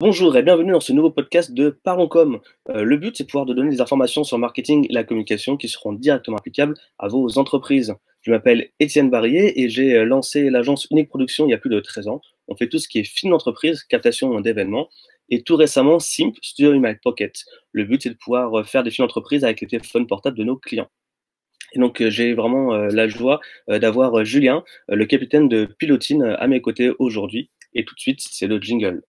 Bonjour et bienvenue dans ce nouveau podcast de Parlons euh, le but, c'est de pouvoir donner des informations sur le marketing et la communication qui seront directement applicables à vos entreprises. Je m'appelle Étienne Barrier et j'ai euh, lancé l'agence Unique Production il y a plus de 13 ans. On fait tout ce qui est film d'entreprise, captation d'événements et tout récemment Simp Studio in My Pocket. Le but, c'est de pouvoir euh, faire des films d'entreprise avec les téléphones portables de nos clients. Et donc j'ai vraiment la joie d'avoir Julien, le capitaine de Pilotine, à mes côtés aujourd'hui. Et tout de suite, c'est le jingle.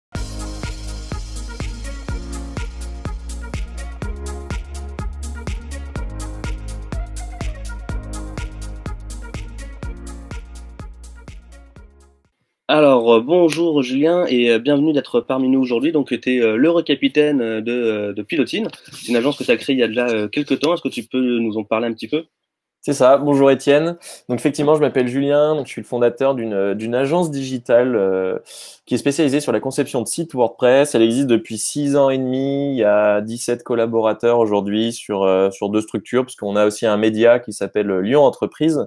Alors euh, bonjour Julien et euh, bienvenue d'être parmi nous aujourd'hui. Donc tu es euh, l'heureux capitaine de, Pilotine. C'est une agence que tu as créée il y a déjà quelques temps. Est-ce que tu peux nous en parler un petit peu c'est ça, bonjour Étienne. Donc effectivement, je m'appelle Julien, je suis le fondateur d'une agence digitale qui est spécialisée sur la conception de sites WordPress. Elle existe depuis 6 ans et demi, il y a 17 collaborateurs aujourd'hui sur, sur deux structures, puisqu'on a aussi un média qui s'appelle Lyon Entreprise,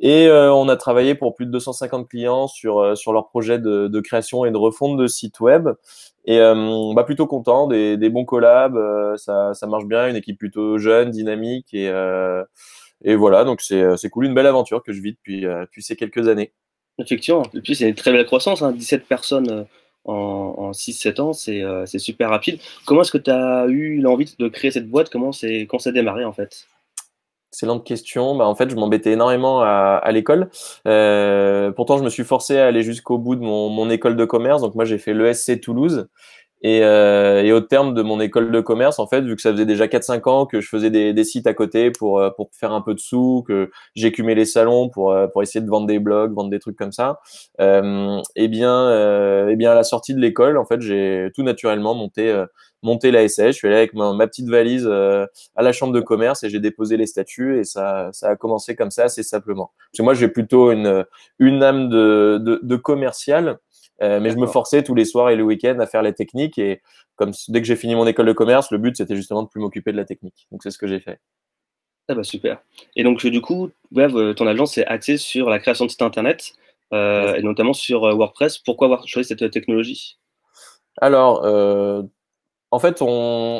et euh, on a travaillé pour plus de 250 clients sur euh, leur projet de, création et de refonte de sites web. Et on euh, bah plutôt content des, bons collabs, ça, marche bien, une équipe plutôt jeune, dynamique et voilà donc c'est cool, une belle aventure que je vis depuis depuis ces quelques années. Effectivement, et puis c'est une très belle croissance, 17 hein. personnes en, en 6-7 ans, c'est c'est super rapide. Comment est-ce que tu as eu l'envie de créer cette boîte Comment c'est quand ça a démarré en fait Excellente question. Bah, en fait, je m'embêtais énormément à, l'école. Euh, pourtant, je me suis forcé à aller jusqu'au bout de mon, mon, école de commerce. Donc, moi, j'ai fait l'ESC Toulouse. Et, euh, et, au terme de mon école de commerce, en fait, vu que ça faisait déjà 4-5 ans que je faisais des, sites à côté pour, euh, pour faire un peu de sous, que j'écumais les salons pour, euh, pour essayer de vendre des blogs, vendre des trucs comme ça, euh, et eh bien, euh, et eh bien à la sortie de l'école, en fait, j'ai tout naturellement monté, euh, monté la SS. Je suis allé avec ma, petite valise euh, à la chambre de commerce et j'ai déposé les statuts et ça, ça a commencé comme ça assez simplement. Parce que moi, j'ai plutôt une, une âme de, de, de commercial euh, mais je me forçais tous les soirs et le week-end à faire les techniques. Et comme dès que j'ai fini mon école de commerce, le but c'était justement de plus m'occuper de la technique. Donc c'est ce que j'ai fait. Ah bah super. Et donc du coup, euh, ton agence est axée sur la création de sites internet euh, et notamment sur WordPress. Pourquoi avoir choisi cette technologie Alors, en fait,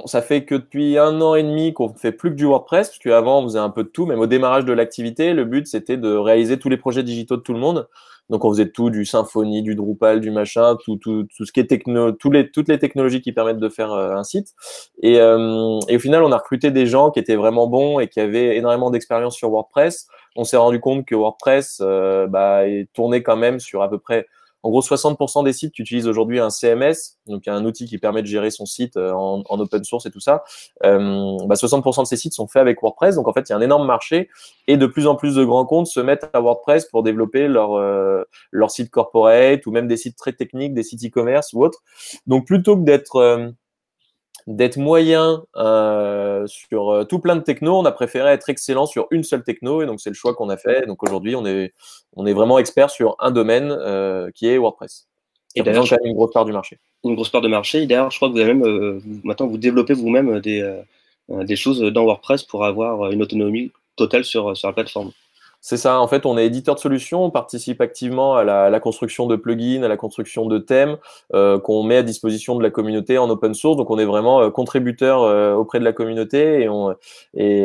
ça fait que depuis un an et demi qu'on fait plus que du WordPress, parce qu'avant on faisait un peu de tout, même au démarrage de l'activité, le but c'était de réaliser tous les projets digitaux de tout le monde. Donc on faisait tout, du Symfony, du Drupal, du machin, tout, tout, tout ce qui est techno, les, toutes les technologies qui permettent de faire euh, un site. Et, euh, et, au final, on a recruté des gens qui étaient vraiment bons et qui avaient énormément d'expérience sur WordPress. On s'est rendu compte que WordPress euh, bah, tournait quand même sur à peu près en gros, 60% des sites utilisent aujourd'hui un CMS, donc un outil qui permet de gérer son site euh, en, open source et tout ça. 60% euh, bah, de ces sites sont faits avec WordPress, donc en fait, il y a un énorme marché et de plus en plus de grands comptes se mettent à WordPress pour développer leur, euh, leur site corporate ou même des sites très techniques, des sites e-commerce ou autres. Donc plutôt que d'être d'être moyen euh, sur euh, tout plein de techno. On a préféré être excellent sur une seule techno, et donc c'est le choix qu'on a fait. Donc aujourd'hui, on est, on est vraiment expert sur un domaine euh, qui est WordPress. Et d'ailleurs, une grosse part du marché. Une grosse part de marché. Et d'ailleurs, je crois que vous avez même, maintenant, vous développez vous-même des, des choses dans WordPress pour avoir une autonomie totale sur, sur la plateforme. C'est ça, en fait, on est éditeur de solutions, on participe activement à la, à la construction de plugins, à la construction de thèmes euh, qu'on met à disposition de la communauté en open source. Donc, on est vraiment euh, contributeur euh, auprès de la communauté et, on, et,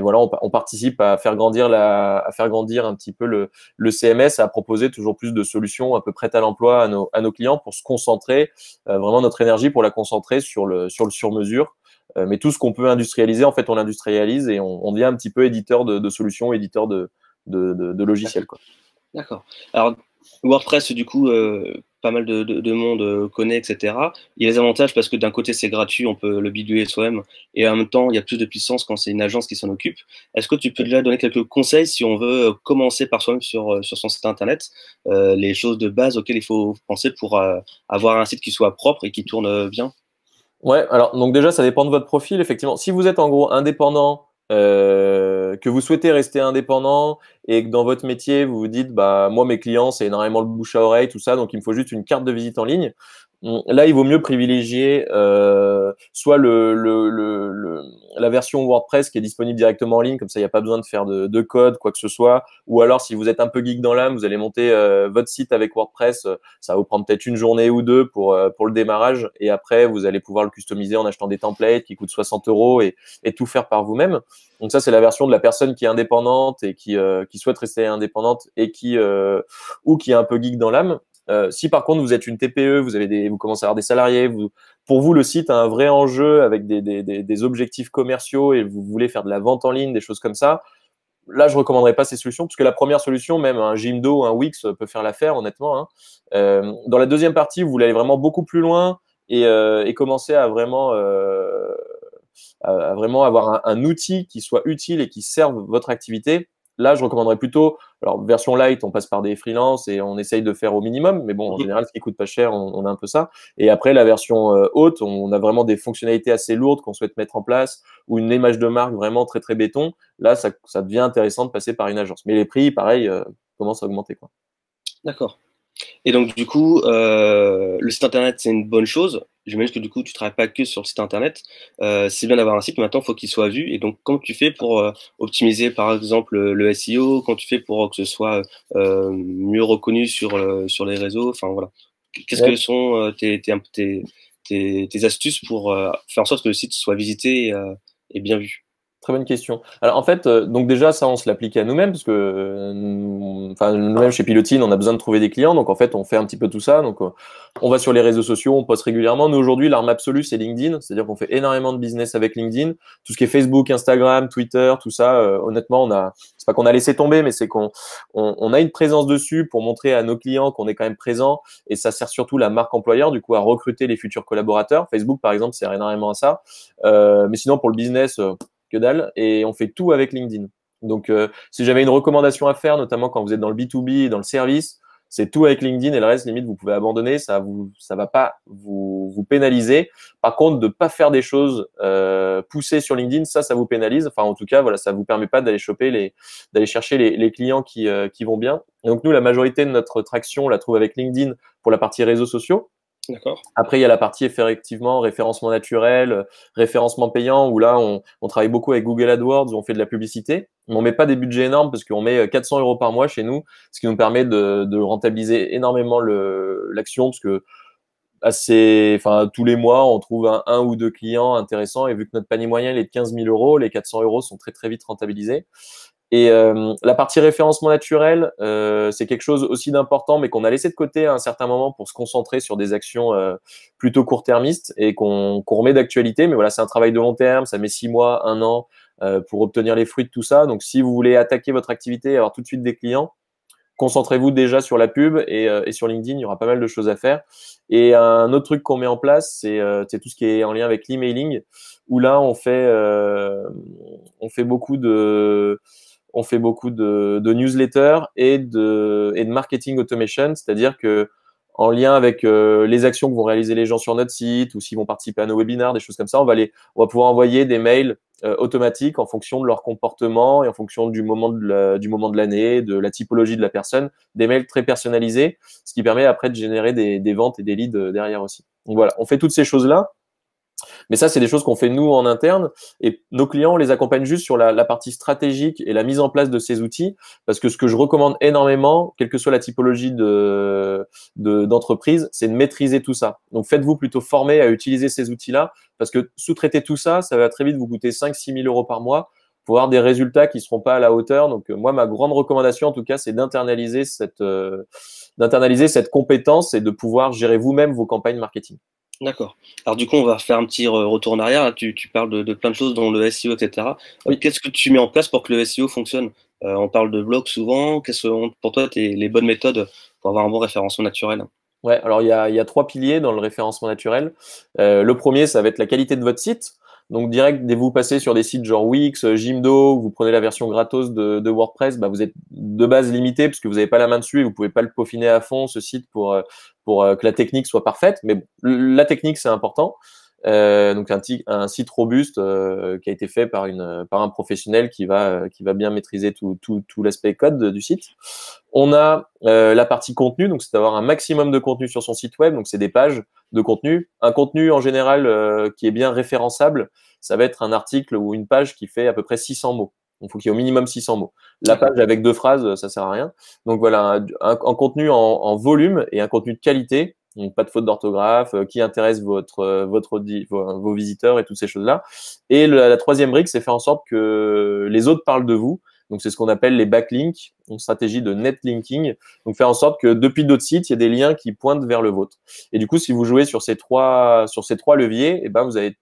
voilà, on, participe à faire grandir la, à faire grandir un petit peu le, le CMS, à proposer toujours plus de solutions à peu près à l'emploi à nos, à nos clients pour se concentrer vraiment notre énergie pour la concentrer sur le sur le sur-mesure mais tout ce qu'on peut industrialiser, en fait, on l'industrialise et on, on, devient un petit peu éditeur de, de solutions, éditeur de, de, logiciels. D'accord. Alors, WordPress, du coup, euh, pas mal de, monde euh, connaît, etc. Il y a des avantages parce que d'un côté, c'est gratuit, on peut le bidouiller soi-même, et en même temps, il y a plus de puissance quand c'est une agence qui s'en occupe. Est-ce que tu peux déjà donner quelques conseils si on veut euh, commencer par soi-même sur, sur son site internet, les choses de base auxquelles il faut penser pour avoir un site qui soit propre et qui tourne bien Ouais, alors donc déjà, ça dépend de votre profil, effectivement. Si vous êtes en gros indépendant, euh, que vous souhaitez rester indépendant et que dans votre métier, vous vous dites, bah, moi, mes clients, c'est énormément le bouche à oreille, tout ça, donc il me faut juste une carte de visite en ligne. Mm. Là, il vaut mieux privilégier euh, soit le, la version WordPress qui est disponible directement en ligne, comme ça, il n'y a pas besoin de faire de, code, quoi que ce soit. Ou alors, si vous êtes un peu geek dans l'âme, vous allez monter euh, votre site avec WordPress. Ça va vous prendre peut-être une journée ou deux pour, euh, pour le démarrage. Et après, vous allez pouvoir le customiser en achetant des templates qui coûtent 60 euros et, tout faire par vous-même. Donc ça, c'est la version de la personne qui est indépendante et qui, qui souhaite rester indépendante et qui ou qui est un peu geek dans l'âme. Euh, si par contre vous êtes une TPE, vous avez des, vous commencez à avoir des salariés, vous, pour vous le site a un vrai enjeu avec des, des, objectifs commerciaux et vous voulez faire de la vente en ligne, des choses comme ça. Là, je ne recommanderais pas ces solutions parce que la première solution, même un Jimdo, un Wix euh, peut faire l'affaire, honnêtement. Hein. Euh, dans la deuxième partie, vous voulez aller vraiment beaucoup plus loin et, et commencer à vraiment à, vraiment avoir un, outil qui soit utile et qui serve votre activité, là, je recommanderais plutôt, alors version light, on passe par des freelances et on essaye de faire au minimum, mais bon, en général, ce qui coûte pas cher, on, a un peu ça. Et après, la version euh, haute, on, a vraiment des fonctionnalités assez lourdes qu'on souhaite mettre en place ou une image de marque vraiment très très béton. Là, ça, devient intéressant de passer par une agence. Mais les prix, pareil, euh, commencent à augmenter. D'accord. Et donc, du coup, euh, le site internet, c'est une bonne chose. J'imagine que du coup, tu travailles pas que sur le site internet. Euh, c'est bien d'avoir un site, mais maintenant, il faut qu'il soit vu. Et donc, quand tu fais pour euh, optimiser, par exemple, le SEO, quand tu fais pour que ce soit euh, mieux reconnu sur, sur les réseaux, enfin voilà. Qu'est-ce que sont tes, tes, tes, tes, astuces pour faire en sorte que le site soit visité et bien vu Très bonne question. Alors en fait, euh, donc déjà ça on se l'applique à nous-mêmes parce que euh, nous-mêmes chez Pilotine, on a besoin de trouver des clients, donc en fait on fait un petit peu tout ça. Donc euh, on va sur les réseaux sociaux, on poste régulièrement. Nous aujourd'hui l'arme absolue c'est LinkedIn, c'est-à-dire qu'on fait énormément de business avec LinkedIn. Tout ce qui est Facebook, Instagram, Twitter, tout ça, honnêtement on a, c'est pas qu'on a laissé tomber, mais c'est qu'on on, a une présence dessus pour montrer à nos clients qu'on est quand même présent et ça sert surtout la marque employeur du coup à recruter les futurs collaborateurs. Facebook par exemple sert énormément à ça, mais sinon pour le business que dalle. Et on fait tout avec LinkedIn. Donc, euh, si j'avais une recommandation à faire, notamment quand vous êtes dans le B2B, dans le service, c'est tout avec LinkedIn et le reste, limite, vous pouvez abandonner. Ça vous, ça va pas vous, vous pénaliser. Par contre, de ne pas faire des choses euh, poussées sur LinkedIn, ça, ça vous pénalise. Enfin, en tout cas, voilà, ça vous permet pas d'aller choper les, d'aller chercher les, clients qui, euh, qui vont bien. donc, nous, la majorité de notre traction, on la trouve avec LinkedIn pour la partie réseaux sociaux. Après, il y a la partie effectivement référencement naturel, référencement payant, où là, on, travaille beaucoup avec Google AdWords, où on fait de la publicité. On on met pas des budgets énormes parce qu'on met 400 euh, euros par mois chez nous, ce qui nous permet de, rentabiliser énormément l'action, parce que assez, enfin, tous les mois, on trouve un, ou deux clients intéressants. Et vu que notre panier moyen est de 15 000 euros, les 400 euros sont très très vite rentabilisés. Et euh, la partie référencement naturel, euh, c'est quelque chose aussi d'important, mais qu'on a laissé de côté à un certain moment pour se concentrer sur des actions euh, plutôt court-termistes et qu'on remet d'actualité. Mais voilà, c'est un travail de long terme, ça met six mois, un an pour obtenir les fruits de tout ça. Donc, si vous voulez attaquer votre activité et avoir tout de suite des clients, concentrez-vous déjà sur la pub et, et, sur LinkedIn, il y aura pas mal de choses à faire. Et un autre truc qu'on met en place, c'est tout ce qui est en lien avec l'emailing, où là, on fait, on fait beaucoup de on fait beaucoup de, newsletters et de, marketing automation, c'est-à-dire que en lien avec euh, les actions que vont réaliser les gens sur notre site ou s'ils vont participer à nos webinaires, des choses comme ça, on va, on va pouvoir envoyer des mails euh, automatiques en fonction de leur comportement et en fonction du moment de du moment de l'année, de la typologie de la personne, des mails très personnalisés, ce qui permet après de générer des, des ventes et des leads euh, derrière aussi. Donc voilà, on fait toutes ces choses-là. Mais ça, c'est des choses qu'on fait nous en interne et nos clients, on les accompagne juste sur la, partie stratégique et la mise en place de ces outils parce que ce que je recommande énormément, quelle que soit la typologie d'entreprise, c'est de maîtriser tout ça. Donc, faites-vous plutôt former à utiliser ces outils-là parce que sous-traiter tout ça, ça va très vite vous coûter 5-6 000 euros par mois pour avoir des résultats qui ne seront pas à la hauteur. Donc, moi, ma grande recommandation, en tout cas, c'est d'internaliser cette, euh, d'internaliser cette compétence et de pouvoir gérer vous-même vos campagnes marketing. D'accord. Alors du coup, on va faire un petit retour en arrière. tu, parles de, plein de choses, dont le SEO, etc. Qu'est-ce que tu mets en place pour que le SEO fonctionne euh, On parle de blog souvent. Qu'est-ce pour toi les bonnes méthodes pour avoir un bon référencement naturel Ouais. Alors il y, a, trois piliers dans le référencement naturel. Euh, le premier, ça va être la qualité de votre site. Donc direct, dès que vous passez sur des sites genre Wix, euh, Jimdo, vous prenez la version gratos de, WordPress, bah, vous êtes de base limité parce que vous n'avez pas la main dessus et vous pouvez pas le peaufiner à fond ce site pour, euh, pour euh, que la technique soit parfaite. Mais la technique, c'est important. Euh, donc un, un, site robuste euh, qui a été fait par, une, par un professionnel qui va, euh, qui va bien maîtriser tout, tout, tout l'aspect code du site. On a euh, la partie contenu, donc c'est d'avoir un maximum de contenu sur son site web, donc c'est des pages de contenu. Un contenu en général qui est bien référençable, ça va être un article ou une page qui fait à peu près 600 mots. il faut qu'il y ait au minimum 600 mots. La page avec deux phrases, ça sert à rien. Donc voilà, un, contenu en volume et un contenu de qualité donc pas de faute d'orthographe, euh, qui intéresse votre, euh, votre, vos, visiteurs et toutes ces choses-là. Et la, troisième brique, c'est faire en sorte que les autres parlent de vous. Donc c'est ce qu'on appelle les backlinks, une stratégie de netlinking. Donc faire en sorte que depuis d'autres sites, il y a des liens qui pointent vers le vôtre. Et du coup, si vous jouez sur ces trois sur ces trois leviers, eh ben vous avez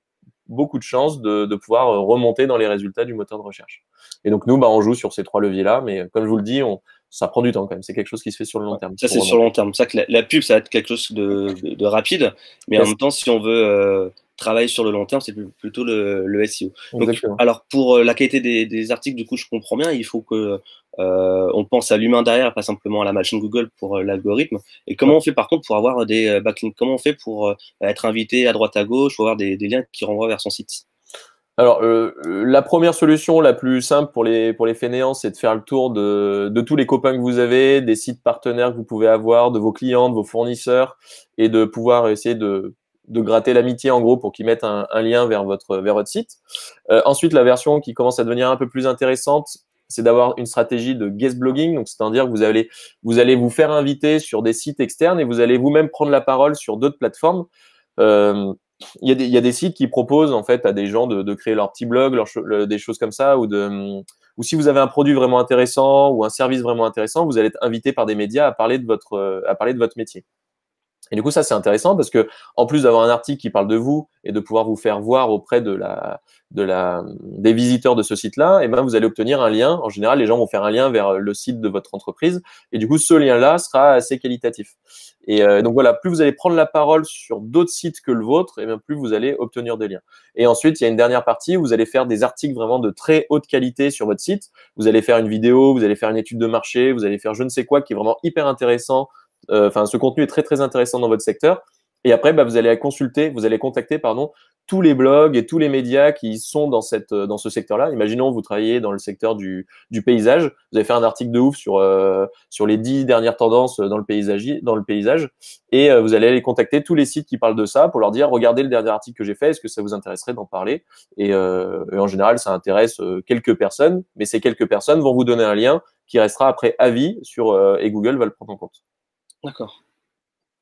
beaucoup de chances de, de, pouvoir euh, remonter dans les résultats du moteur de recherche. Et donc nous, bah, on joue sur ces trois leviers-là, mais comme je vous le dis, on, ça prend du temps quand même. C'est quelque chose qui se fait sur le long terme. Ça, c'est sur le long terme. Ça que la, pub, ça va être quelque chose de, de, rapide. Mais en même temps, si on veut euh, travailler sur le long terme, c'est plutôt le, le SEO. Donc, alors, pour euh, la qualité des, des, articles, du coup, je comprends bien. Il faut que euh, on pense à l'humain derrière, pas simplement à la machine Google pour l'algorithme. Et comment on fait par contre pour avoir des backlinks Comment on fait pour être invité à droite à gauche pour avoir des liens qui renvoient vers son site alors, euh, la première solution la plus simple pour les, pour les fainéants, c'est de faire le tour de, de, tous les copains que vous avez, des sites partenaires que vous pouvez avoir, de vos clients, de vos fournisseurs, et de pouvoir essayer de, de gratter l'amitié, en gros, pour qu'ils mettent un, lien vers votre, vers votre site. Euh, ensuite, la version qui commence à devenir un peu plus intéressante, c'est d'avoir une stratégie de guest blogging, donc c'est-à-dire que vous allez, vous allez vous faire inviter sur des sites externes et vous allez vous-même prendre la parole sur d'autres plateformes. Euh, il y, a des, sites qui proposent en fait à des gens de, créer leur petit blog, des choses comme ça, ou, de, ou si vous avez un produit vraiment intéressant ou un service vraiment intéressant, vous allez être invité par des médias à parler de votre, à parler de votre métier. Et du coup, ça c'est intéressant parce que en plus d'avoir un article qui parle de vous et de pouvoir vous faire voir auprès de la, des visiteurs de ce site-là, et eh ben vous allez obtenir un lien. En général, les gens vont faire un lien vers le site de votre entreprise, et du coup, ce lien-là sera assez qualitatif. Et euh, donc voilà, plus vous allez prendre la parole sur d'autres sites que le vôtre, et bien plus vous allez obtenir des liens. Et ensuite, il y a une dernière partie vous allez faire des articles vraiment de très haute qualité sur votre site. Vous allez faire une vidéo, vous allez faire une étude de marché, vous allez faire je ne sais quoi qui est vraiment hyper intéressant. Euh, enfin, ce contenu est très très intéressant dans votre secteur. Et après, bah, vous allez consulter, vous allez contacter pardon tous les blogs et tous les médias qui sont dans, cette, euh, dans ce secteur-là. Imaginons, vous travaillez dans le secteur du, paysage, vous avez fait un article de ouf sur, euh, sur les dix dernières tendances dans le paysage, dans le paysage et euh, vous allez aller contacter tous les sites qui parlent de ça pour leur dire, regardez le dernier article que j'ai fait, est-ce que ça vous intéresserait d'en parler et, en général, ça intéresse quelques personnes, mais ces quelques personnes vont vous donner un lien qui restera après avis sur, et Google va le prendre en compte. D'accord.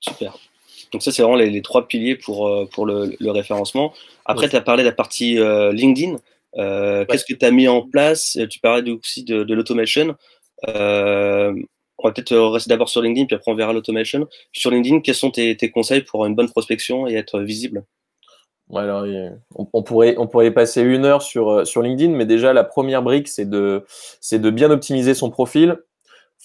Super. Donc ça, c'est vraiment les, trois piliers pour, euh, pour le, référencement. Après, tu as parlé de la partie euh, LinkedIn. Euh, Qu'est-ce que tu as mis en place Tu parlais aussi de, l'automation. Euh, on va peut-être rester d'abord sur LinkedIn, puis après on verra l'automation. Sur LinkedIn, quels sont tes, conseils pour une bonne prospection et être visible ouais, alors, on, pourrait, on pourrait passer une heure sur, euh, sur LinkedIn, mais déjà la première brique, c'est de, de bien optimiser son profil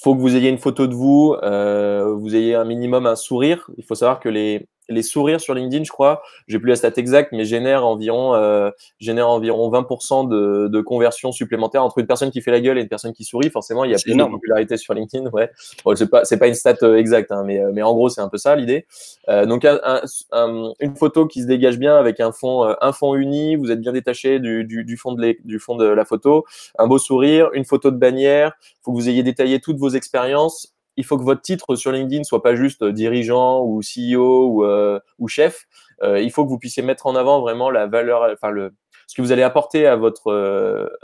faut que vous ayez une photo de vous, euh, vous ayez un minimum un sourire. Il faut savoir que les, les sourires sur LinkedIn, je crois, j'ai plus la stat exacte, mais génère environ, euh, génère environ 20% de, de, conversion supplémentaire entre une personne qui fait la gueule et une personne qui sourit. Forcément, il y a plus de popularité sur LinkedIn. Ouais. Bon, c'est pas, c'est pas une stat euh, exacte, hein, mais, euh, mais en gros, c'est un peu ça l'idée. donc, une photo qui se dégage bien avec un fond, un fond uni. Vous êtes bien détaché du, fond de du fond de la photo. Un beau sourire, une photo de bannière. Faut que vous ayez détaillé toutes vos expériences il faut que votre titre sur LinkedIn soit pas juste euh, dirigeant ou CEO euh, ou, chef. Euh, il faut que vous puissiez mettre en avant vraiment la valeur, enfin le ce que vous allez apporter à votre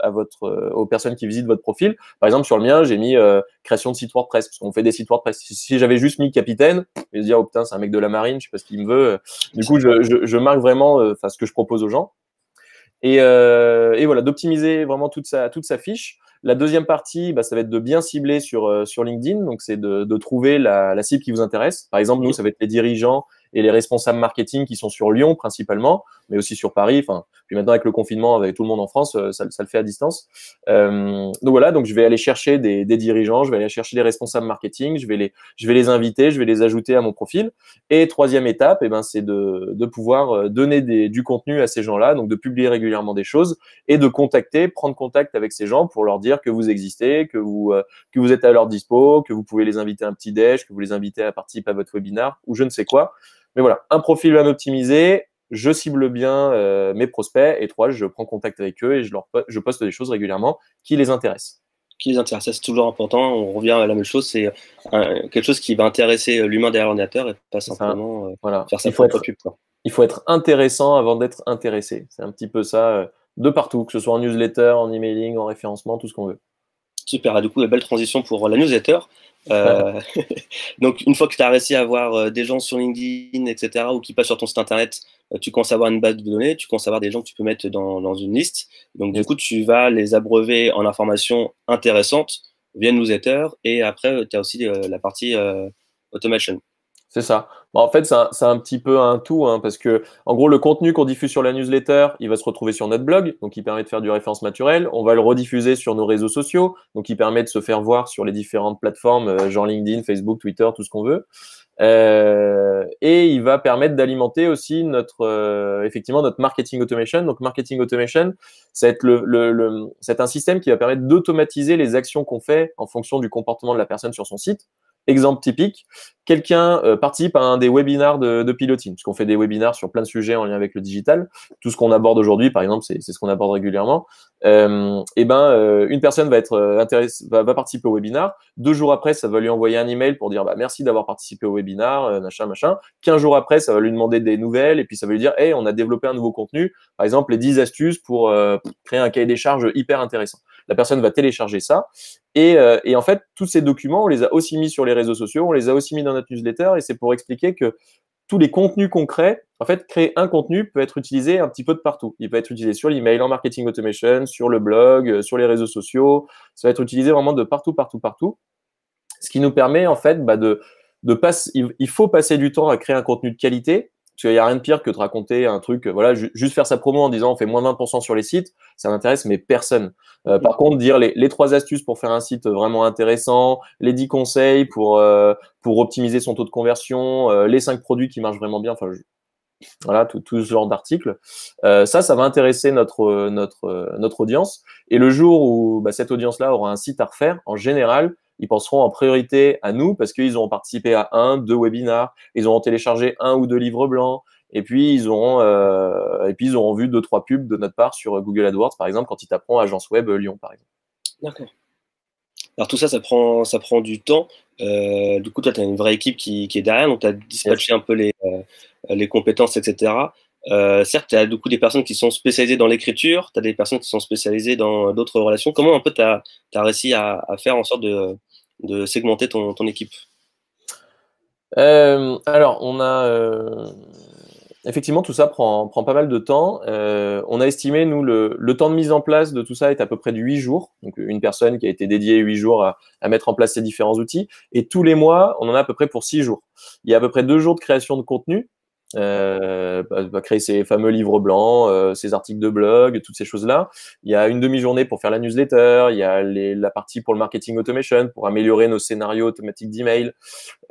à votre aux personnes qui visitent votre profil. Par exemple, sur le mien, j'ai mis création de site WordPress parce qu'on fait des sites WordPress. Si, j'avais juste mis capitaine, je vais dire oh putain c'est un mec de la marine, je sais pas ce qu'il me veut. Du coup, je, marque vraiment ce que je propose aux gens. Et, voilà, d'optimiser vraiment toute sa toute sa fiche. La deuxième partie, bah, ça va être de bien cibler sur, euh, LinkedIn. Donc, c'est de, trouver la, la, cible qui vous intéresse. Par exemple, nous, ça va être les dirigeants, et les responsables marketing qui sont sur Lyon principalement, mais aussi sur Paris. Enfin, puis maintenant avec le confinement, avec tout le monde en France, euh, ça, le fait à distance. Euh, donc voilà, donc je vais aller chercher des, dirigeants, je vais aller chercher des responsables marketing, je vais les, je vais les inviter, je vais les ajouter à mon profil. Et troisième étape, et eh ben c'est de, de pouvoir euh, donner du contenu à ces gens-là, donc de publier régulièrement des choses et de contacter, prendre contact avec ces gens pour leur dire que vous existez, que vous euh, que vous êtes à leur dispo, que vous pouvez les inviter à un petit déj, que vous les invitez à participer à votre webinar ou je ne sais quoi. Mais voilà, un profil bien optimisé, je cible bien euh, mes prospects et trois, je prends contact avec eux et je poste des choses régulièrement qui les intéressent. Qui les intéresse, c'est toujours important. On revient à la même chose, c'est euh, quelque chose qui va intéresser euh, l'humain derrière l'ordinateur et pas simplement faire sa il faut être, pub. Il faut être intéressant avant d'être intéressé. C'est un petit peu ça de partout, que ce soit en newsletter, en emailing, en référencement, tout ce qu'on veut. Super, à bah, du coup, la bah, belle transition pour la newsletter. Euh, donc, une fois que tu as réussi à avoir euh, des gens sur LinkedIn, etc., ou qui passent sur ton site internet, euh, tu commences à avoir une base de données, tu commences à avoir des gens que tu peux mettre dans, une liste. Donc, du coup, tu vas les abreuver en informations intéressantes via newsletter. Et après, tu as aussi la partie automation. C'est ça. Bah, en fait, c'est un, petit peu un tout, hein, parce que, en gros, le contenu qu'on diffuse sur la newsletter, il va se retrouver sur notre blog, donc il permet de faire du référence naturel. On va le rediffuser sur nos réseaux sociaux, donc il permet de se faire voir sur les différentes plateformes, euh, genre LinkedIn, Facebook, Twitter, tout ce qu'on veut. Euh, et il va permettre d'alimenter aussi notre, euh, effectivement, notre marketing automation. Donc, marketing automation, c'est le, le, un système qui va permettre d'automatiser les actions qu'on fait en fonction du comportement de la personne sur son site exemple typique, quelqu'un euh, participe à un des webinars de, de piloting, parce qu'on fait des webinars sur plein de sujets en lien avec le digital. Tout ce qu'on aborde aujourd'hui, par exemple, c'est ce qu'on aborde régulièrement. et euh, eh ben, euh, une personne va être intéressée, va, participer au webinar. Deux jours après, ça va lui envoyer un email pour dire bah, merci d'avoir participé au webinar, machin, machin. Quinze jours après, ça va lui demander des nouvelles et puis ça va lui dire hey, on a développé un nouveau contenu, par exemple les 10 astuces pour créer un cahier des charges hyper intéressant. La personne va télécharger ça. Euh, et, en fait, tous ces documents, on les a aussi mis sur les réseaux sociaux, on les a aussi mis dans notre newsletter. Et c'est pour expliquer que tous les contenus concrets, en fait, créer un contenu peut être utilisé un petit peu de partout. Il peut être utilisé sur l'email, en marketing automation, sur le blog, euh, sur les réseaux sociaux. Ça va être utilisé vraiment de partout, partout, partout. Ce qui nous permet, en fait, bah, de, de passer. Il faut passer du temps à créer un contenu de qualité parce qu'il n'y a rien de pire que de raconter un truc, voilà, juste faire sa promo en disant on fait moins 20% sur les sites, ça n'intéresse mais personne. Euh, par contre, dire les, trois astuces pour faire un site vraiment intéressant, les dix conseils pour, euh, pour optimiser son taux de conversion, euh, les cinq produits qui marchent vraiment bien, enfin, voilà, tout, ce genre d'articles. ça, ça va intéresser notre, notre, notre audience. Et le jour où bah, cette audience-là aura un site à refaire, en général, ils penseront en priorité à nous parce qu'ils ont participé à un, deux webinars, ils ont téléchargé un ou deux livres blancs, et puis ils auront, euh, et puis ils auront vu deux trois pubs de notre part sur Google AdWords par exemple quand ils taperont agence web Lyon par exemple. D'accord. Alors tout ça, ça prend, ça prend du temps. Euh, du coup, toi, tu as une vraie équipe qui, est derrière, donc tu as dispatché un peu les, euh, les compétences, etc. certes, tu as du coup des personnes qui sont spécialisées dans l'écriture, tu as des personnes qui sont spécialisées dans d'autres relations. Comment un peu tu as, réussi à, faire en sorte de, de segmenter ton, équipe euh, Alors, on a. Euh, effectivement, tout ça prend, prend pas mal de temps. Euh, on a estimé, nous, le, temps de mise en place de tout ça est à peu près de 8 jours. Donc, une personne qui a été dédiée 8 jours à, mettre en place ces différents outils. Et tous les mois, on en a à peu près pour 6 jours. Il y a à peu près 2 jours de création de contenu euh, bah, créer ces fameux livres blancs, ces euh, articles de blog, toutes ces choses-là. Il y a une demi-journée pour faire la newsletter, il y a les, la partie pour le marketing automation, pour améliorer nos scénarios automatiques d'email.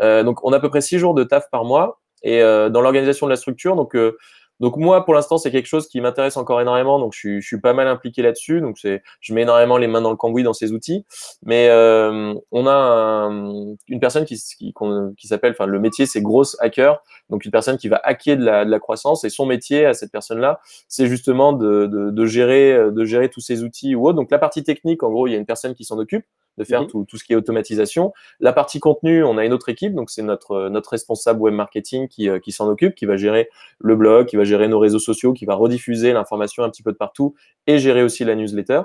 Euh, donc, on a à peu près six jours de taf par mois. Et euh, dans l'organisation de la structure, donc euh, donc moi, pour l'instant, c'est quelque chose qui m'intéresse encore énormément. Donc je suis, suis pas mal impliqué là-dessus. Donc c'est, je mets énormément les mains dans le cambouis dans ces outils. Mais euh, on a une personne qui, qui, s'appelle, enfin le métier c'est grosse hacker. Donc une personne qui va hacker de la, croissance et son métier à cette personne-là, c'est justement de, gérer, de gérer tous ces outils ou autre. Donc la partie technique, en gros, il y a une personne qui s'en occupe de faire mhm. tout, ce qui est automatisation. La partie contenu, on a une autre équipe, donc c'est notre, euh, notre responsable web marketing euh, qui, s'en occupe, qui va gérer le blog, qui va gérer nos réseaux sociaux, qui va rediffuser l'information un petit peu de partout et gérer aussi la newsletter.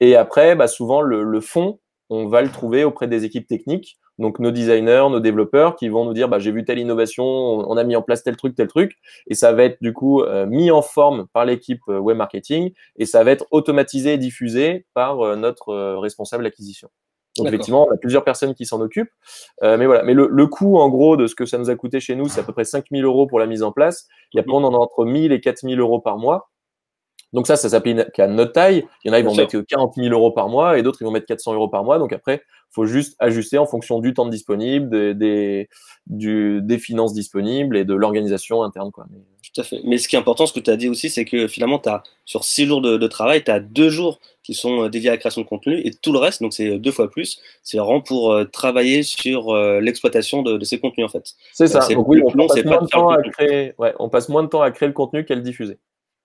Et après, bah, souvent, le fond, on va le trouver auprès des équipes techniques donc nos designers, nos développeurs qui vont nous dire bah, j'ai vu telle innovation, on a mis en place tel truc, tel truc, et ça va être du coup euh, mis en forme par l'équipe euh, web marketing et ça va être automatisé et diffusé par euh, notre responsable acquisition. Donc effectivement, on a plusieurs personnes qui s'en occupent, mais voilà. Mais le, coût en gros de ce que ça nous a coûté chez nous, c'est à peu près 5000 euros pour la mise en place. Il y a on en a entre 1000 et 4000 euros par mois. Donc ça, ça s'applique à notre taille. Il y en a, ils vont mettre 40 000 euros par mois et d'autres, ils vont mettre 400 euros par mois. Donc après, il faut juste ajuster en fonction du temps disponible, des, des, du, des finances disponibles et de l'organisation interne. Quoi. Mais... Tout à fait. Mais ce qui est important, ce que tu as dit aussi, c'est que finalement, as, sur 6 jours de, travail, tu as deux jours qui sont euh, dédiés à la création de contenu et tout le reste, donc c'est deux fois plus, c'est vraiment pour euh, travailler sur euh, l'exploitation de, ces contenus en fait. C'est ça. Donc, oui, on passe moins de temps à créer le contenu qu'à le diffuser.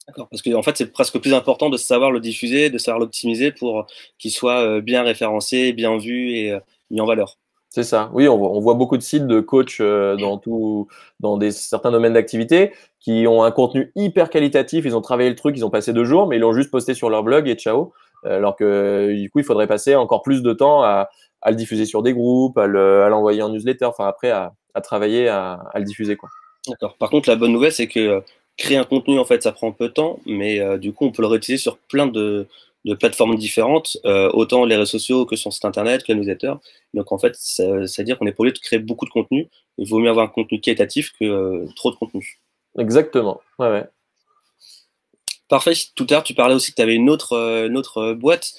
D'accord, parce que en fait, c'est presque plus important de savoir le diffuser, de savoir l'optimiser pour qu'il soit euh, bien référencé, bien vu et euh, mis en valeur. C'est ça. Oui, on voit, beaucoup de sites de coachs euh, dans tout, dans des certains domaines d'activité qui ont un contenu hyper qualitatif. Ils ont travaillé le truc, ils ont passé deux jours, mais ils l'ont juste posté sur leur blog et ciao. Alors que du coup, il faudrait passer encore plus de temps à, le diffuser sur des groupes, à l'envoyer en newsletter, enfin après à, travailler, à, le diffuser quoi. D'accord. Par contre, la bonne nouvelle, c'est que créer un contenu, en fait, ça prend peu de temps, mais euh, du coup, on peut le réutiliser sur plein de, plateformes différentes, euh, autant les réseaux sociaux que son site internet, que les newsletter. Donc, en fait, c'est-à-dire qu'on est pour de créer beaucoup de contenu. Il vaut mieux avoir un contenu qualitatif que euh, trop de contenu. Exactement. Ouais, ouais. Parfait. Tout à l'heure, tu parlais aussi que tu avais une autre boîte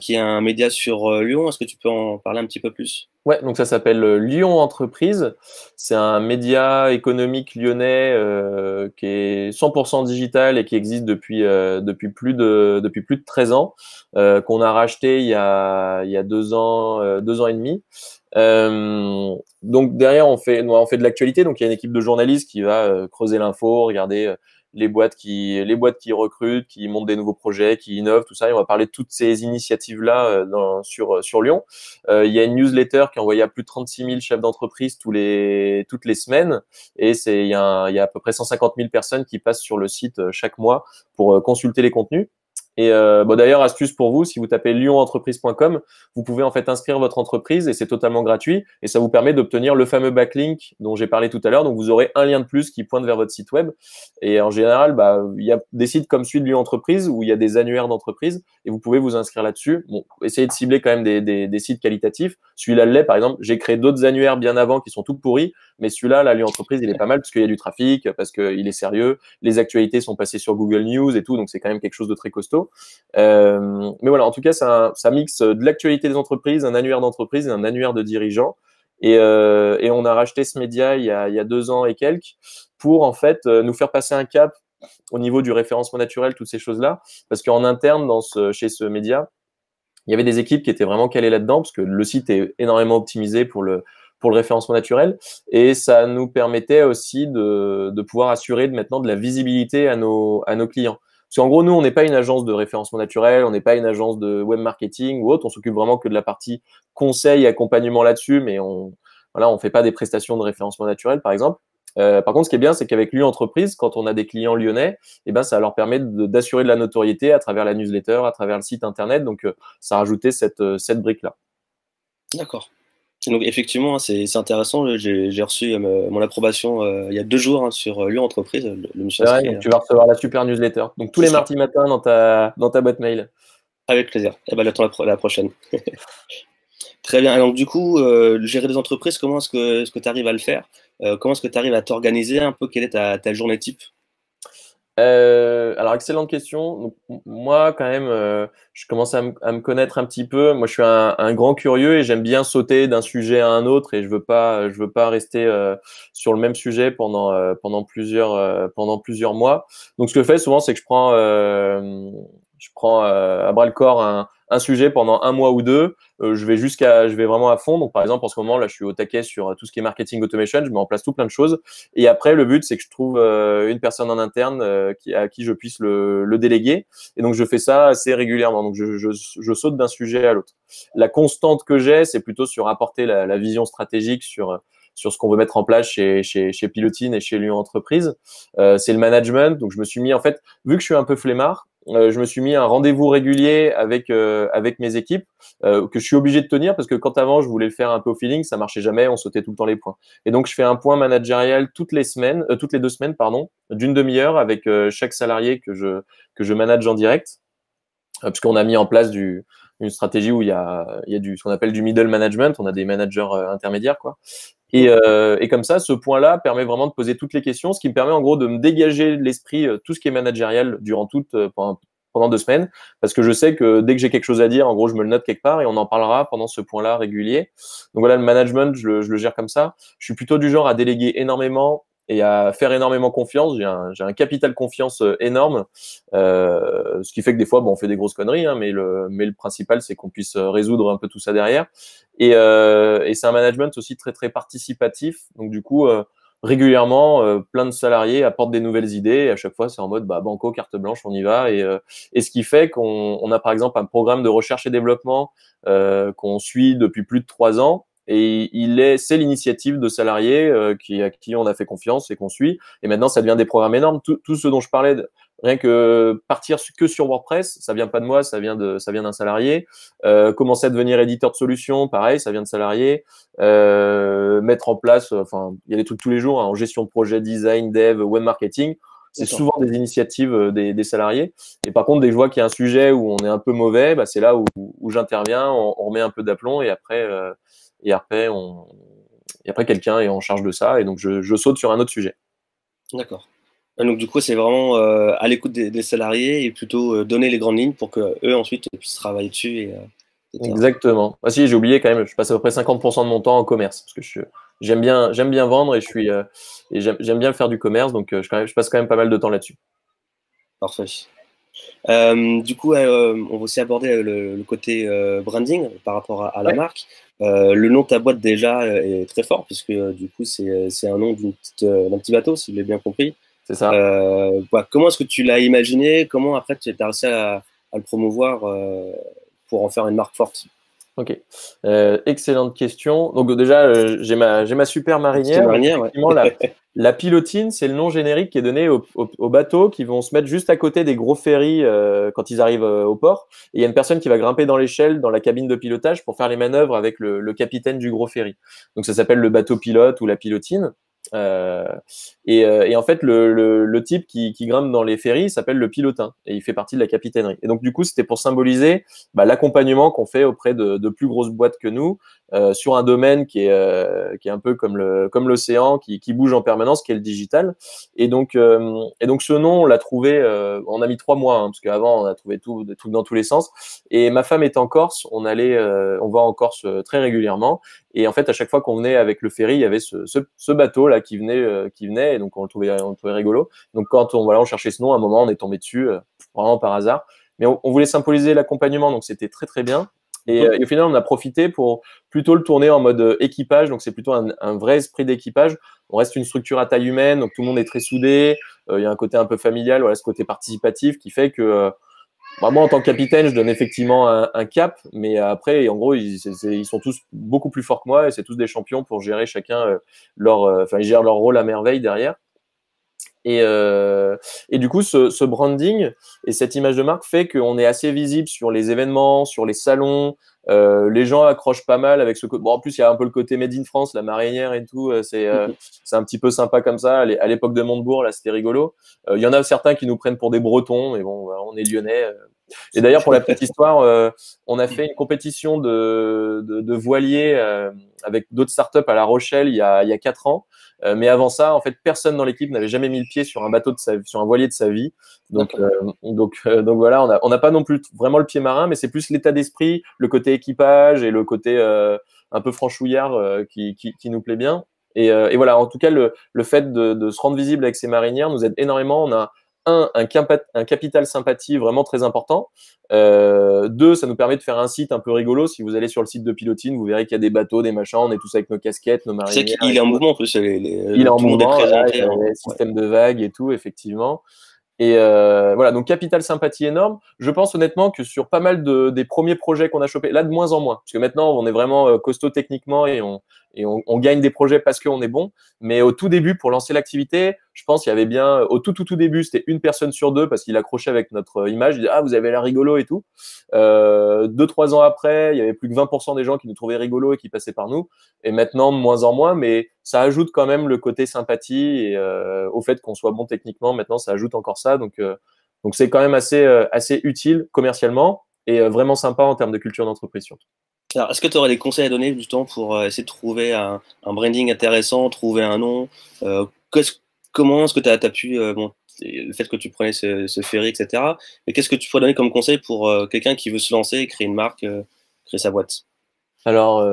qui est un média sur Lyon. Est-ce que tu peux en parler un petit peu plus Ouais, donc ça s'appelle euh, Lyon Entreprise. C'est un média économique lyonnais euh, qui est 100% digital et qui existe depuis euh, depuis plus de depuis plus de 13 ans, qu'on a racheté il y a il y a deux ans deux ans et demi. donc derrière on fait on fait de l'actualité. Donc il y a une équipe de journalistes qui va creuser l'info, regarder les boîtes qui les boîtes qui recrutent, qui montent des nouveaux projets, qui innovent, tout ça. Et on va parler de toutes ces initiatives là euh, sur euh, sur Lyon. Euh, il y a une newsletter qui est envoyée à plus de 36 000 chefs d'entreprise tous les toutes les semaines, et c'est il il y a à peu près 150 000 personnes qui passent sur le site chaque mois pour consulter les contenus. Et euh, bon, d'ailleurs, astuce pour vous, si vous tapez lionentreprise.com, vous pouvez en fait inscrire votre entreprise et c'est totalement gratuit. Et ça vous permet d'obtenir le fameux backlink dont j'ai parlé tout à l'heure. Donc, vous aurez un lien de plus qui pointe vers votre site web. Et en général, bah, il y a des sites comme celui de Lyon Entreprise où il y a des annuaires d'entreprise et vous pouvez vous inscrire là-dessus. Bon, essayez de cibler quand même des, sites qualitatifs. Celui-là l'est, par exemple. J'ai créé d'autres annuaires bien avant qui sont tout pourris. Mais celui-là, lui entreprise, il est pas mal parce qu'il y a du trafic, parce qu'il est sérieux. Les actualités sont passées sur Google News et tout, donc c'est quand même quelque chose de très costaud. Euh, mais voilà, en tout cas, ça, ça mixe de l'actualité des entreprises, un annuaire d'entreprise et un annuaire de dirigeants. Et, euh, on a racheté ce média il y a, deux ans et quelques pour en fait euh, nous faire passer un cap au niveau du référencement naturel, toutes ces choses-là, parce qu'en interne dans ce, chez ce média, il y avait des équipes qui étaient vraiment calées là-dedans, parce que le site est énormément optimisé pour le, pour le référencement naturel. Et ça nous permettait aussi de, pouvoir assurer maintenant de la visibilité à nos, à nos clients. Parce qu'en gros, nous, on n'est pas une agence de référencement naturel, on n'est pas une agence de web marketing ou autre. On s'occupe vraiment que de la partie conseil et accompagnement là-dessus, mais on voilà, on fait pas des prestations de référencement naturel, par exemple. Euh, par contre, ce qui est bien, c'est qu'avec lui Entreprise, quand on a des clients lyonnais, et eh ben, ça leur permet d'assurer de, la notoriété à travers la newsletter, à travers le site internet. Donc, euh, ça a rajouté cette euh, brique-là. D'accord. Donc effectivement, c'est intéressant. J'ai reçu euh, mon approbation euh, il y a deux jours hein, sur euh, Lyon Entreprise. tu vas recevoir la super newsletter. Donc tous les mardis matin dans ta, dans ta boîte mail. Avec plaisir. Et eh ben, j'attends la, prochaine. Très bien. Alors du coup, gérer des entreprises, comment est-ce que tu arrives à le faire Comment est-ce que tu arrives à t'organiser un peu Quelle est ta, ta journée type euh, alors, excellente question. moi, quand même, euh, je commence à, me connaître un petit peu. Moi, je suis un, grand curieux et j'aime bien sauter d'un sujet à un autre et je veux pas, je veux pas rester euh, sur le même sujet pendant pendant plusieurs pendant plusieurs mois. Donc, ce que je fais souvent, c'est que je prends je prends à bras le corps un, un sujet pendant un mois ou deux. Euh, je vais jusqu'à, je vais vraiment à fond. Donc, par exemple, en ce moment, là, je suis au taquet sur euh, tout ce qui est marketing automation. Je mets en place tout plein de choses. Et après, le but, c'est que je trouve euh, une personne en interne qui, à qui je puisse le, déléguer. Et donc, je fais ça assez régulièrement. Donc, je, saute d'un sujet à l'autre. La constante que j'ai, c'est plutôt sur apporter la, vision stratégique sur sur ce qu'on veut mettre en place chez, chez, chez Pilotine et chez Lyon Entreprise. c'est le management. Donc, je me suis mis, en fait, vu que je suis un peu flemmard, euh, je me suis mis un rendez-vous régulier avec euh, avec mes équipes euh, que je suis obligé de tenir parce que quand avant je voulais le faire un peu au feeling, ça marchait jamais, on sautait tout le temps les points. Et donc je fais un point managérial toutes les semaines, toutes les deux semaines pardon, d'une demi-heure avec chaque salarié que je que je manage en direct, qu'on a mis en place du une stratégie où il y a, il y a du, ce qu'on appelle du middle management, on a des managers intermédiaires, quoi, euh, et, comme ça, ce point-là permet vraiment de poser toutes les questions, ce qui me permet en gros de me dégager l'esprit euh, tout ce qui est managérial durant toute euh, pendant, deux semaines, parce que je sais que dès que j'ai quelque chose à dire, en gros, je me le note quelque part et on en parlera pendant ce point-là régulier. Donc voilà, le management, je le, je le gère comme ça. Je suis plutôt du genre à déléguer énormément, et à faire énormément confiance. J'ai un, un, capital confiance euh, énorme, euh, ce qui fait que des fois, bon, on fait des grosses conneries, hein, mais, le, mais le principal, c'est qu'on puisse euh, résoudre un peu tout ça derrière. Et, euh, et c'est un management aussi très très participatif. Donc du coup, euh, régulièrement, plein de salariés apportent des nouvelles idées. Et à chaque fois, c'est en mode bah, banco, carte blanche, on y va. Et, et ce qui fait qu'on on a par exemple un programme de recherche et développement qu'on suit depuis plus de trois ans et il est, c'est l'initiative de salariés euh, qui, à qui on a fait confiance et qu'on suit. Et maintenant, ça devient des programmes énormes. Tout, tout ce dont je parlais, rien que partir que sur WordPress, ça vient pas de moi, ça vient de, ça vient d'un salarié. Euh, commencer à devenir éditeur de solutions, pareil, ça vient de salariés. Euh, mettre en place, enfin, il y a des trucs tous les jours hein, en gestion de projet, design, dev, web marketing. C'est souvent des initiatives euh, des, des, salariés. Et par contre, dès que je vois qu'il y a un sujet où on est un peu mauvais, bah, c'est là où, où j'interviens, on, on, remet un peu d'aplomb et après, euh, et après, on... après quelqu'un est en charge de ça, et donc je, je saute sur un autre sujet. D'accord. Ah, donc du coup, c'est vraiment euh, à l'écoute des, salariés et plutôt euh, donner les grandes lignes pour que eux ensuite puissent travailler dessus. Et, euh, Exactement. Ah si, j'ai oublié quand même. Je passe à peu près 50% de mon temps en commerce parce que j'aime bien, j'aime bien vendre et je suis, j'aime bien faire du commerce, donc je, je passe quand même pas mal de temps là-dessus. Parfait. Euh, du coup, euh, on va aussi aborder euh, le, côté branding par rapport à, la marque. le nom de ta boîte déjà est très fort puisque du coup c'est un nom d'un petit bateau, si je l'ai bien compris. C'est ça. comment est-ce que tu l'as imaginé Comment après tu es réussi à le promouvoir pour en faire une marque forte Ok, euh, excellente question. Donc déjà, euh, j'ai ma, super marinière. la, pilotine, c'est le nom générique qui est donné aux bateaux qui vont se mettre juste à côté des gros ferries euh, quand ils arrivent euh, au port. Et il y a une personne qui va grimper dans l'échelle, dans la cabine de pilotage, pour faire les manœuvres avec le capitaine du gros ferry. Donc ça s'appelle le bateau pilote ou la pilotine. Euh, euh, et, en fait, le, type qui, grimpe dans les ferries s'appelle le pilotin et il fait partie de la capitainerie. Et donc, du coup, c'était pour symboliser bah, l'accompagnement qu'on fait auprès de, de, plus grosses boîtes que nous euh, sur un domaine qui est, euh, qui est un peu comme le comme l'océan, qui, qui bouge en permanence, qui est le digital. Et donc, euh, et donc ce nom, on l'a trouvé, on a mis trois mois, hein, parce qu'avant, on a trouvé tout, tout dans tous les sens. Et ma femme est en Corse, on allait, on va en Corse très régulièrement. Et en fait, à chaque fois qu'on venait avec le ferry, il y avait ce, ce, ce bateau là qui venait, qui venait, et donc on le trouvait, on le trouvait rigolo. Donc quand on voilà, on cherchait ce nom, à un moment, on est tombé dessus vraiment par hasard. Mais on voulait symboliser l'accompagnement, donc c'était très très bien. Euh, et, au final, on a profité pour plutôt le tourner en mode euh, équipage. Donc, c'est plutôt un, vrai esprit d'équipage. On reste une structure à taille humaine, donc tout le monde est très soudé. Euh, il y a un côté un peu familial, voilà, ce côté participatif qui fait que bah, moi, en tant que capitaine, je donne effectivement un, cap. Mais après, en gros, ils, ils, sont tous beaucoup plus forts que moi et c'est tous des champions pour gérer chacun leur, enfin, ils gèrent leur rôle à merveille derrière. Et, euh, et, du coup, ce, branding et cette image de marque fait qu'on est assez visible sur les événements, sur les salons. Euh, les gens accrochent pas mal avec ce côté. Bon, en plus, il y a un peu le côté Made in France, la marinière et tout. Euh, c'est mhm. c'est un petit peu sympa comme ça. À l'époque de Montebourg, là, c'était rigolo. Il y en a certains qui nous prennent pour des Bretons, mais bon, on est lyonnais. Et d'ailleurs, pour la petite histoire, euh, on a fait une compétition de, de, voiliers euh, avec d'autres startups à La Rochelle il y a, il y a quatre ans. Euh, mais avant ça, en fait, personne dans l'équipe n'avait jamais mis le pied sur un bateau de sa, sur un voilier de sa vie. Donc, donc, donc voilà, on n'a on pas non plus vraiment le pied marin, mais c'est plus l'état d'esprit, le côté équipage et le côté un peu franchouillard qui, qui, nous plaît bien. Et, et, voilà, en tout cas, le, le fait de, de, se rendre visible avec ces marinières nous aide énormément. On a un, un, capital sympathie vraiment très important. Euh, deux, ça nous permet de faire un site un peu rigolo. Si vous allez sur le site de Pilotine, vous verrez qu'il y a des bateaux, des machins. On est tous avec nos casquettes, nos marinières. Il est en mouvement en Les, il est en mouvement. il hein. système de vagues et tout, effectivement. Et euh, voilà, donc capital sympathie énorme. Je pense honnêtement que sur pas mal des premiers projets qu'on a chopés, là de moins en moins, parce que maintenant on est vraiment euh, costaud techniquement et on, on gagne des projets parce qu'on est bon. Mais au tout début, pour lancer l'activité, je pense qu'il y avait bien, au tout, tout, tout début, c'était une personne sur deux parce qu'il accrochait avec notre euh, image. Il disait, ah, vous avez l'air rigolo et tout. Euh, deux, trois ans après, il y avait plus que 20% des gens qui nous trouvaient rigolo et qui passaient par nous. Et maintenant, de moins en moins, mais ça ajoute quand même le côté sympathie et euh, au fait qu'on soit bon techniquement. Maintenant, ça ajoute encore ça. Donc, euh, donc c'est quand même assez, assez utile commercialement et vraiment sympa en termes de culture d'entreprise surtout. Alors, est-ce que tu aurais des conseils à donner du temps pour essayer de trouver un, branding intéressant, trouver un nom Qu'est-ce comment est-ce que tu as, pu, euh, le fait que tu prenais ce, ferry, etc. Mais qu'est-ce que tu pourrais donner comme conseil pour euh, quelqu'un qui veut se lancer créer une marque, euh, créer sa boîte Alors,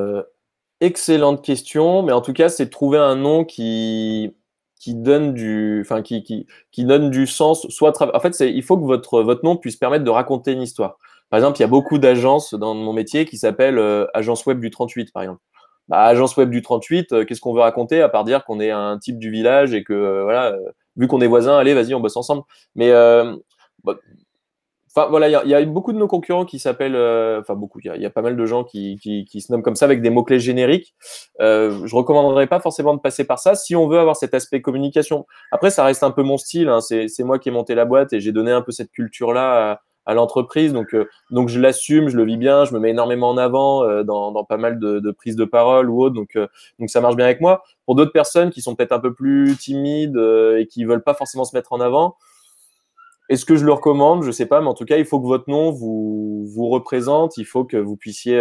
excellente question, mais en tout cas, c'est trouver un nom qui donne du, enfin qui, donne du sens. Soit en fait, il faut que votre votre nom puisse permettre de raconter une histoire. Par exemple, il y a beaucoup d'agences dans mon métier qui s'appellent agence web du 38, par exemple. Bah, agence web du 38, euh, qu'est-ce qu'on veut raconter à part dire qu'on est un type du village et que euh, voilà, euh, vu qu'on est voisins, allez, vas-y, on bosse ensemble. Mais bah, Enfin, voilà, il y, a beaucoup de nos concurrents qui s'appellent, enfin beaucoup, il y, a pas mal de gens qui, se nomment comme ça avec des mots-clés génériques. je recommanderais pas forcément de passer par ça si on veut avoir cet aspect communication. Après, ça reste un peu mon style, hein, c'est moi qui ai monté la boîte et j'ai donné un peu cette culture-là à l'entreprise. Donc, euh, donc je l'assume, je le vis bien, je me mets énormément en avant euh, dans, pas mal de, prises de parole ou autre. Donc, euh, donc ça marche bien avec moi. Pour d'autres personnes qui sont peut-être un peu plus timides et qui veulent pas forcément se mettre en avant, est-ce que je le recommande Je sais pas, mais en tout cas, il faut que votre nom vous, vous représente, il faut que vous puissiez,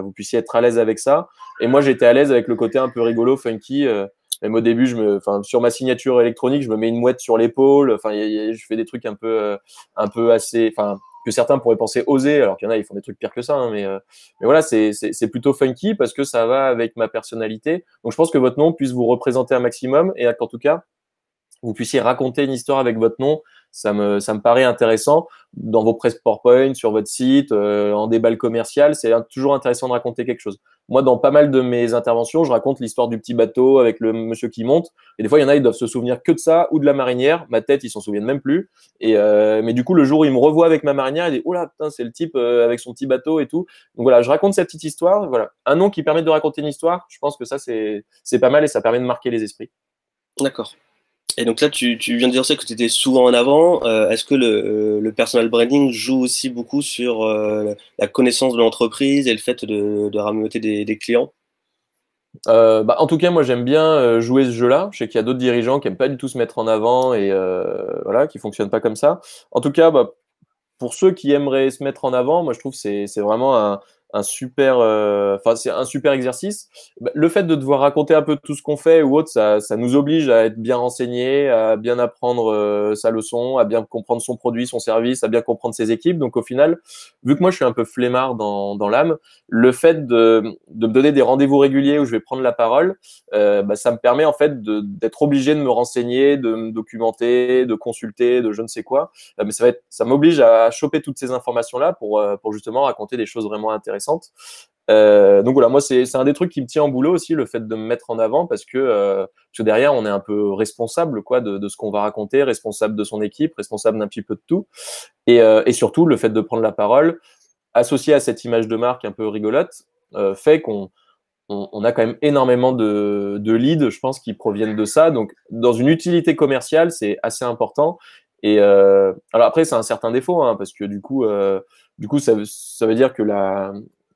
vous puissiez être à l'aise avec ça. Et moi, j'étais à l'aise avec le côté un peu rigolo, funky. Même au début, je me, enfin, sur ma signature électronique, je me mets une mouette sur l'épaule. Enfin, je fais des trucs un peu, euh, un peu assez, enfin, que certains pourraient penser oser alors qu'il y en a, ils font des trucs pires que ça. Hein, mais, euh, mais voilà, c'est, c'est, c'est plutôt funky parce que ça va avec ma personnalité. Donc, je pense que votre nom puisse vous représenter un maximum et qu'en tout cas, vous puissiez raconter une histoire avec votre nom ça me, paraît intéressant. Dans vos press PowerPoint, sur votre site, euh, en déballe commercial, c'est toujours intéressant de raconter quelque chose. Moi, dans pas mal de mes interventions, je raconte l'histoire du petit bateau avec le monsieur qui monte. Et des fois, il y en a, ils doivent se souvenir que de ça ou de la marinière. Ma tête, ils s'en souviennent même plus. Euh, mais du coup, le jour où ils me revoient avec ma marinière, ils disent "Oh là, putain, c'est le type euh, avec son petit bateau et tout." Donc voilà, je raconte cette petite histoire. Voilà, un nom qui permet de raconter une histoire. Je pense que ça, c'est pas mal et ça permet de marquer les esprits. D'accord. Et donc là, tu, viens de dire ça que tu étais souvent en avant. Euh, est-ce que le, personal branding joue aussi beaucoup sur euh, la connaissance de l'entreprise et le fait de, de des, clients euh, bah, En tout cas, moi j'aime bien jouer ce jeu-là. Je sais qu'il y a d'autres dirigeants qui n'aiment pas du tout se mettre en avant et voilà, qui ne fonctionnent pas comme ça. En tout cas, bah, pour ceux qui aimeraient se mettre en avant, moi je trouve que c'est vraiment un, un super, euh, enfin c'est un super exercice. Bah, le fait de devoir raconter un peu tout ce qu'on fait ou autre, ça, ça, nous oblige à être bien renseigné, à bien apprendre euh, sa leçon, à bien comprendre son produit, son service, à bien comprendre ses équipes. Donc au final, vu que moi je suis un peu flemmard dans, dans l'âme, le fait de, de me donner des rendez-vous réguliers où je vais prendre la parole, euh, bah, ça me permet en fait d'être obligé de me renseigner, de me documenter, de consulter, de je ne sais quoi. mais ça va ça m'oblige à choper toutes ces informations là pour pour justement raconter des choses vraiment intéressantes. Euh, donc voilà, moi c'est un des trucs qui me tient en boulot aussi, le fait de me mettre en avant parce que, euh, derrière on est un peu responsable quoi de, ce qu'on va raconter, responsable de son équipe, responsable d'un petit peu de tout, et, euh, surtout le fait de prendre la parole associé à cette image de marque un peu rigolote fait qu'on on, a quand même énormément de, de leads, je pense, qui proviennent de ça. Donc dans une utilité commerciale, c'est assez important. Et euh, alors après, c'est un certain défaut, hein, parce que du coup, euh, du coup ça, veut dire que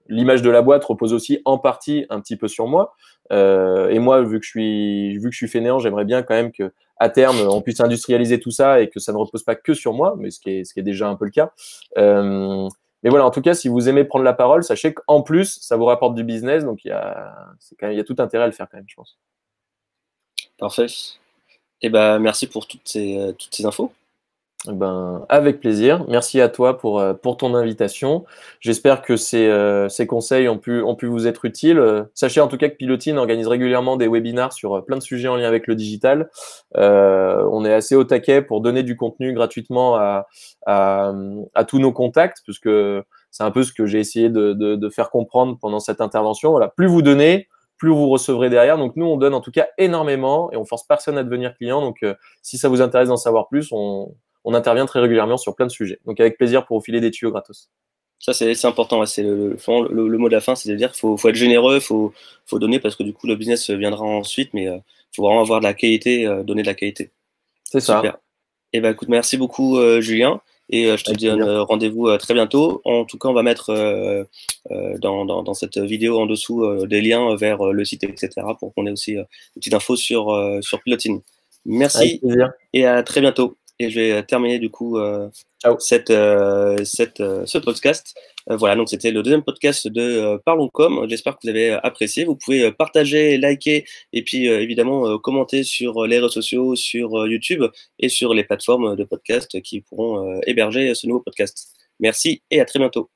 l'image de la boîte repose aussi en partie un petit peu sur moi. Euh, et moi, vu que je suis, vu que je suis fainéant, j'aimerais bien quand même que, à terme, on puisse industrialiser tout ça et que ça ne repose pas que sur moi, mais ce qui est, déjà un peu le cas. mais voilà, en tout cas, si vous aimez prendre la parole, sachez qu'en plus, ça vous rapporte du business, donc il y a, tout intérêt à le faire quand même, je pense. Parfait. Et eh ben, merci pour toutes ces infos. Eh ben, avec plaisir. Merci à toi pour, euh, pour ton invitation. J'espère que ces, euh, ces, conseils ont pu, ont pu vous être utiles. Euh, sachez en tout cas que Pilotine organise régulièrement des webinars sur plein de sujets en lien avec le digital. Euh, on est assez au taquet pour donner du contenu gratuitement à, à, à tous nos contacts, puisque c'est un peu ce que j'ai essayé de, de, de, faire comprendre pendant cette intervention. Voilà, plus vous donnez, plus vous recevrez derrière. Donc nous, on donne en tout cas énormément et on force personne à devenir client. Donc si ça vous intéresse d'en savoir plus, on, on intervient très régulièrement sur plein de sujets. Donc avec plaisir pour vous filer des tuyaux gratos. Ça, c'est important. C'est le, le, mot de la fin, c'est-à-dire qu'il faut, être généreux, il faut, donner parce que du coup, le business viendra ensuite, mais il euh, faut vraiment avoir de la qualité, euh, donner de la qualité. C'est ça. Et eh ben, écoute, merci beaucoup, euh, Julien. Et je te dis rendez-vous très bientôt. En tout cas, on va mettre dans, cette vidéo en dessous des liens vers le site, etc., pour qu'on ait aussi une petites infos sur, sur Pilotine. Merci et à très bientôt et je vais euh, terminer du coup euh, cette, euh, euh, ce podcast. voilà, donc c'était le deuxième podcast de Parlons Com. J'espère que vous avez apprécié. Vous pouvez partager, liker et puis évidemment commenter sur les réseaux sociaux, sur YouTube et sur les plateformes de podcast qui pourront héberger ce nouveau podcast. Merci et à très bientôt.